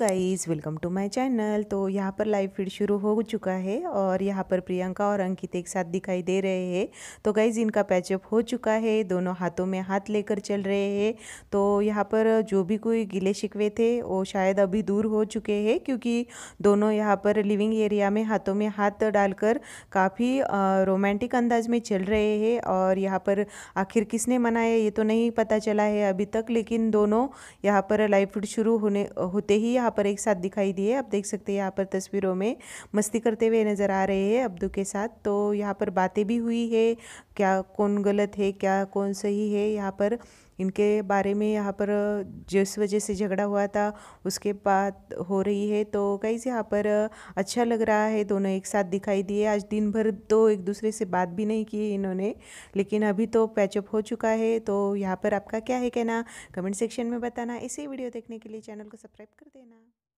guys welcome to my channel तो यहाँ पर लाइव फीड शुरू हो चुका है और यहाँ पर प्रियंका और अंकित एक साथ दिखाई दे रहे हैं तो गाइज़ इनका पैचअप हो चुका है दोनों हाथों में हाथ लेकर चल रहे हैं तो यहाँ पर जो भी कोई गिले शिकवे थे वो शायद अभी दूर हो चुके हैं क्योंकि दोनों यहाँ पर लिविंग एरिया में हाथों में हाथ डालकर काफ़ी रोमांटिक अंदाज में चल रहे हैं और यहाँ पर आखिर किसने मनाया ये तो नहीं पता चला है अभी तक लेकिन दोनों यहाँ पर लाइव फीड शुरू होने होते ही यहाँ पर एक साथ दिखाई दिए आप देख सकते हैं यहाँ पर तस्वीरों में मस्ती करते हुए नज़र आ रहे हैं अब्दू के साथ तो यहाँ पर बातें भी हुई है क्या कौन गलत है क्या कौन सही है यहाँ पर इनके बारे में यहाँ पर जिस वजह से झगड़ा हुआ था उसके बाद हो रही है तो कई से यहाँ पर अच्छा लग रहा है दोनों एक साथ दिखाई दिए आज दिन भर तो एक दूसरे से बात भी नहीं की इन्होंने लेकिन अभी तो पैचअप हो चुका है तो यहाँ पर आपका क्या है कहना कमेंट सेक्शन में बताना ऐसे वीडियो देखने के लिए चैनल को सब्सक्राइब कर देना